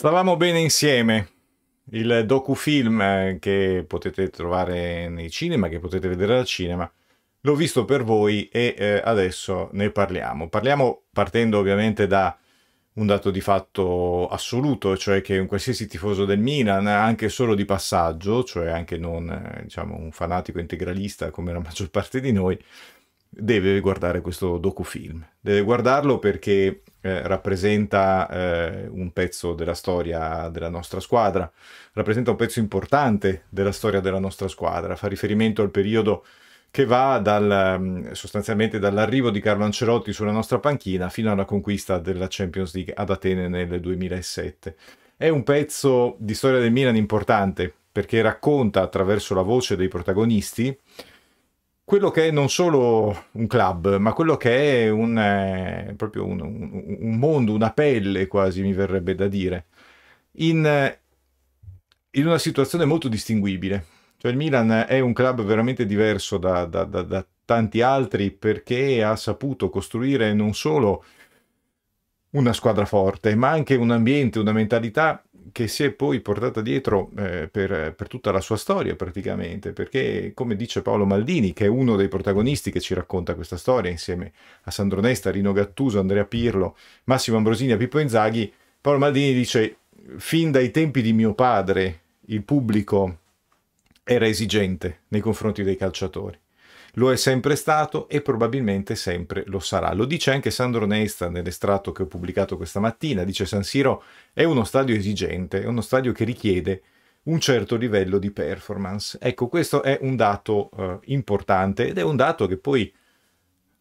Stavamo bene insieme, il docufilm eh, che potete trovare nei cinema, che potete vedere al cinema, l'ho visto per voi e eh, adesso ne parliamo. Parliamo partendo ovviamente da un dato di fatto assoluto, cioè che un qualsiasi tifoso del Milan, anche solo di passaggio, cioè anche non eh, diciamo, un fanatico integralista come la maggior parte di noi, deve guardare questo docufilm. Deve guardarlo perché eh, rappresenta eh, un pezzo della storia della nostra squadra, rappresenta un pezzo importante della storia della nostra squadra, fa riferimento al periodo che va dal, mm, sostanzialmente dall'arrivo di Carlo Ancelotti sulla nostra panchina fino alla conquista della Champions League ad Atene nel 2007. È un pezzo di storia del Milan importante perché racconta attraverso la voce dei protagonisti quello che è non solo un club, ma quello che è un, eh, proprio un, un, un, mondo, una pelle quasi mi verrebbe da dire, in, eh, in, una situazione molto distinguibile. Cioè il Milan è un club veramente diverso da, da, da, da tanti altri perché ha saputo costruire non solo una squadra forte, ma anche un ambiente, una mentalità che si è poi portata dietro eh, per, per, tutta la sua storia praticamente, perché come dice Paolo Maldini, che è uno dei protagonisti che ci racconta questa storia insieme a Sandro Nesta, Rino Gattuso, Andrea Pirlo, Massimo Ambrosini e Pippo Inzaghi, Paolo Maldini dice fin dai tempi di mio padre il pubblico era esigente nei confronti dei calciatori lo è sempre stato e probabilmente sempre lo sarà. Lo dice anche Sandro Nesta nell'estratto che ho pubblicato questa mattina, dice San Siro è uno stadio esigente, è uno stadio che richiede un certo livello di performance. Ecco, questo è un dato eh, importante ed è un dato che poi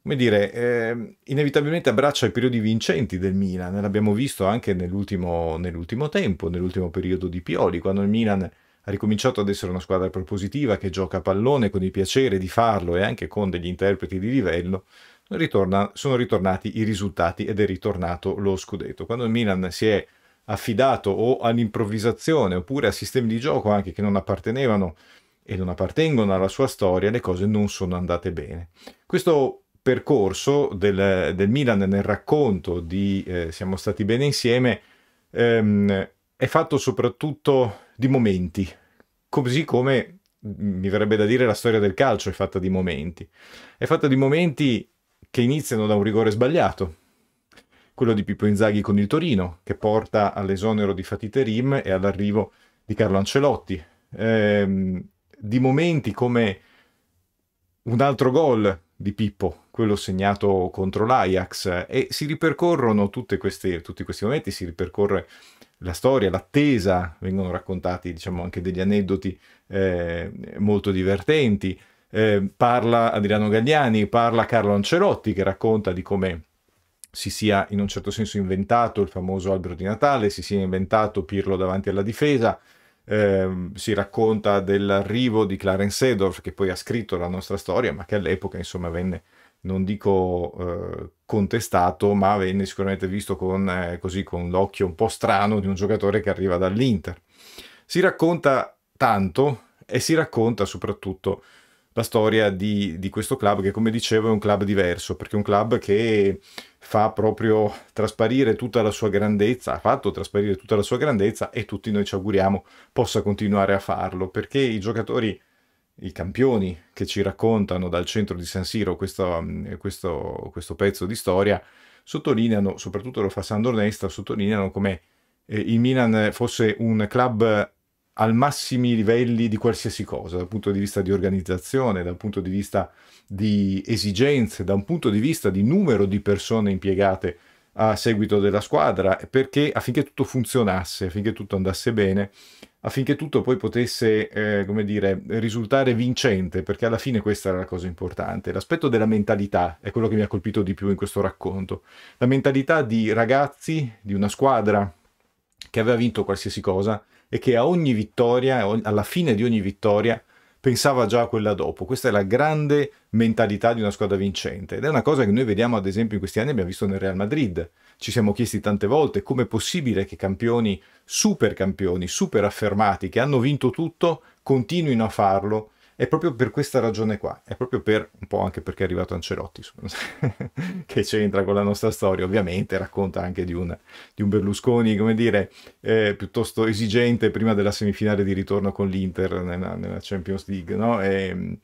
come dire, eh, inevitabilmente abbraccia i periodi vincenti del Milan, l'abbiamo visto anche nell'ultimo, nell'ultimo tempo, nell'ultimo periodo di Pioli, quando il Milan ha ricominciato ad essere una squadra propositiva che gioca a pallone con il piacere di farlo e anche con degli interpreti di livello, ritorna, sono ritornati i risultati ed è ritornato lo scudetto. Quando il Milan si è affidato o all'improvvisazione oppure a sistemi di gioco anche che non appartenevano e non appartengono alla sua storia, le cose non sono andate bene. Questo percorso del, del Milan nel racconto di eh, Siamo stati bene insieme ehm, è fatto soprattutto di momenti, così come mm, mi verrebbe da dire la storia del calcio è fatta di momenti. È fatta di momenti che iniziano da un rigore sbagliato, quello di Pippo Inzaghi con il Torino, che porta all'esonero di Fatite Rim e all'arrivo di Carlo Ancelotti. Ehm, di momenti come un altro gol di Pippo, quello segnato contro l'Ajax, e si ripercorrono queste, tutti questi momenti, si ripercorre la storia, l'attesa, vengono raccontati diciamo anche degli aneddoti eh, molto divertenti. Eh, parla Adriano Gagliani, parla Carlo Ancerotti che racconta di come si sia in un certo senso inventato il famoso albero di Natale, si sia inventato Pirlo davanti alla difesa, eh, si racconta dell'arrivo di Clarence Edorf che poi ha scritto la nostra storia ma che all'epoca insomma venne non dico eh, contestato, ma venne sicuramente visto con, eh, così, con l'occhio un po' strano di un giocatore che arriva dall'Inter. Si racconta tanto e si racconta soprattutto la storia di, di, questo club che come dicevo è un club diverso perché è un club che fa proprio trasparire tutta la sua grandezza ha fatto trasparire tutta la sua grandezza e tutti noi ci auguriamo possa continuare a farlo perché i giocatori i campioni che ci raccontano dal centro di San Siro questo, mm, questo, questo pezzo di storia, sottolineano, soprattutto lo fa Sandro Nesta, sottolineano come eh, il Milan fosse un club al massimi livelli di qualsiasi cosa, dal punto di vista di organizzazione, dal punto di vista di esigenze, da un punto di vista di numero di persone impiegate a seguito della squadra, perché affinché tutto funzionasse, affinché tutto andasse bene, affinché tutto poi potesse, eh, come dire, risultare vincente, perché alla fine questa era la cosa importante. L'aspetto della mentalità è quello che mi ha colpito di più in questo racconto. La mentalità di ragazzi, di una squadra che aveva vinto qualsiasi cosa e che a ogni vittoria, alla fine di ogni vittoria, pensava già a quella dopo. Questa è la grande mentalità di una squadra vincente ed è una cosa che noi vediamo ad esempio in questi anni abbiamo visto nel Real Madrid. Ci siamo chiesti tante volte come è possibile che campioni super campioni, super affermati, che hanno vinto tutto, continuino a farlo è proprio per questa ragione qua, è proprio per, un po' anche perché è arrivato Ancelotti, che c'entra con la nostra storia, ovviamente racconta anche di un, di un Berlusconi, come dire, eh, piuttosto esigente prima della semifinale di ritorno con l'Inter nella, nella Champions League, no? E,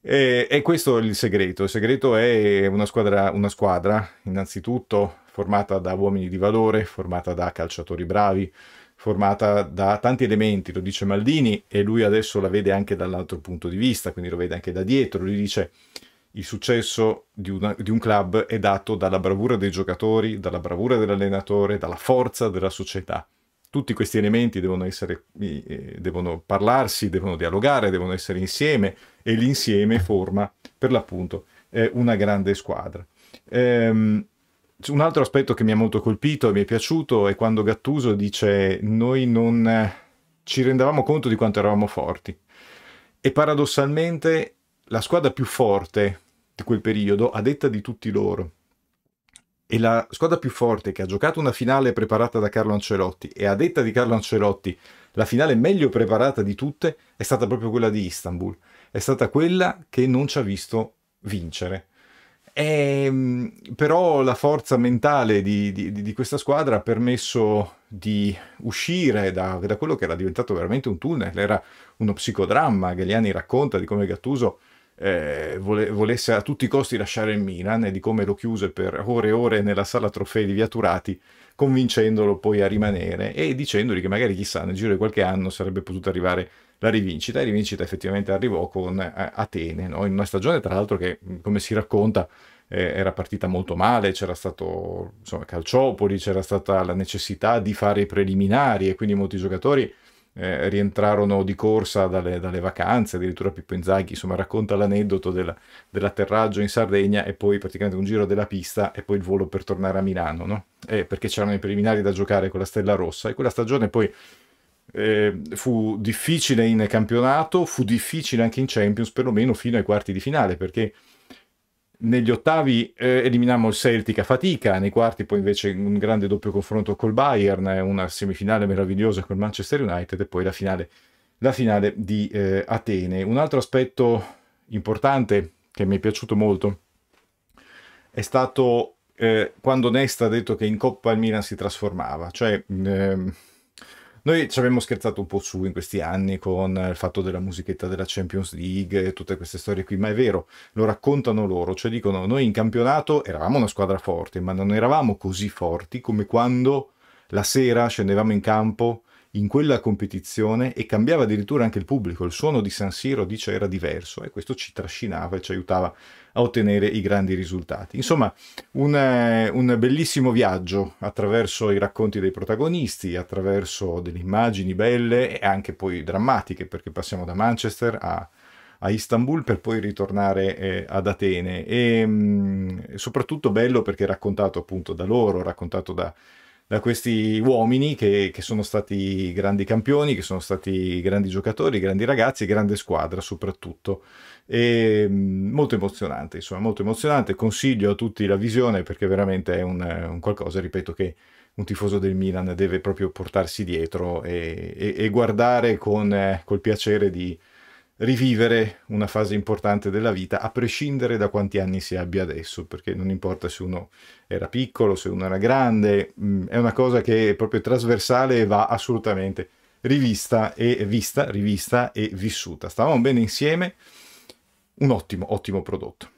e, e, questo è il segreto. Il segreto è una squadra, una squadra, innanzitutto formata da uomini di valore, formata da calciatori bravi, formata da tanti elementi, lo dice Maldini e lui adesso la vede anche dall'altro punto di vista, quindi lo vede anche da dietro, lui dice il successo di, una, di un club è dato dalla bravura dei giocatori, dalla bravura dell'allenatore, dalla forza della società tutti questi elementi devono, essere, eh, devono parlarsi, devono dialogare, devono essere insieme e l'insieme forma per l'appunto eh, una grande squadra. Ehm, un altro aspetto che mi ha molto colpito e mi è piaciuto è quando Gattuso dice noi non ci rendevamo conto di quanto eravamo forti e paradossalmente la squadra più forte di quel periodo a detta di tutti loro e la squadra più forte che ha giocato una finale preparata da Carlo Ancelotti e a detta di Carlo Ancelotti la finale meglio preparata di tutte è stata proprio quella di Istanbul è stata quella che non ci ha visto vincere e, ehm, però la forza mentale di, di, di, questa squadra ha permesso di uscire da, da, quello che era diventato veramente un tunnel, era uno psicodramma. Galliani racconta di come Gattuso eh, vole, volesse a tutti i costi lasciare il Milan e di come lo chiuse per ore e ore nella sala trofei di Viaturati, convincendolo poi a rimanere e dicendogli che magari chissà nel giro di qualche anno sarebbe potuto arrivare a la rivincita e la rivincita effettivamente arrivò con eh, Atene, no? in una stagione tra l'altro che mm, come si racconta eh, era partita molto male, c'era stato insomma, Calciopoli, c'era stata la necessità di fare i preliminari e quindi molti giocatori eh, rientrarono di corsa dalle, dalle, vacanze, addirittura Pippo Inzaghi insomma, racconta l'aneddoto della, dell'atterraggio in Sardegna e poi praticamente un giro della pista e poi il volo per tornare a Milano, no? eh, perché c'erano i preliminari da giocare con la Stella Rossa e quella stagione poi eh, fu difficile in campionato, fu difficile anche in Champions, perlomeno fino ai quarti di finale, perché negli ottavi eh, eliminammo il Celtic a fatica, nei quarti poi invece un grande doppio confronto col Bayern, una semifinale meravigliosa col Manchester United e poi la finale, la finale di eh, Atene. Un altro aspetto importante che mi è piaciuto molto è stato eh, quando Nesta ha detto che in Coppa il Milan si trasformava, cioè... Ehm, noi ci abbiamo scherzato un po' su in questi anni con il fatto della musichetta della Champions League e tutte queste storie qui, ma è vero, lo raccontano loro, cioè dicono noi in campionato eravamo una squadra forte, ma non eravamo così forti come quando la sera scendevamo in campo in quella competizione e cambiava addirittura anche il pubblico. Il suono di San Siro, dice, era diverso e questo ci trascinava e ci aiutava a ottenere i grandi risultati. Insomma, un, eh, un bellissimo viaggio attraverso i racconti dei protagonisti, attraverso delle immagini belle e anche poi drammatiche, perché passiamo da Manchester a, a Istanbul per poi ritornare eh, ad Atene e mh, mm, soprattutto bello perché raccontato appunto da loro, raccontato da, da questi uomini che, che sono stati grandi campioni, che sono stati grandi giocatori, grandi ragazzi, grande squadra soprattutto. E mm, molto emozionante, insomma, molto emozionante. Consiglio a tutti la visione perché veramente è un, un qualcosa, ripeto, che un tifoso del Milan deve proprio portarsi dietro e, e, e guardare con, eh, col piacere di, rivivere una fase importante della vita, a prescindere da quanti anni si abbia adesso, perché non importa se uno era piccolo, se uno era grande, mm, è una cosa che è proprio trasversale e va assolutamente rivista e vista, rivista e vissuta. Stavamo bene insieme, un ottimo, ottimo prodotto.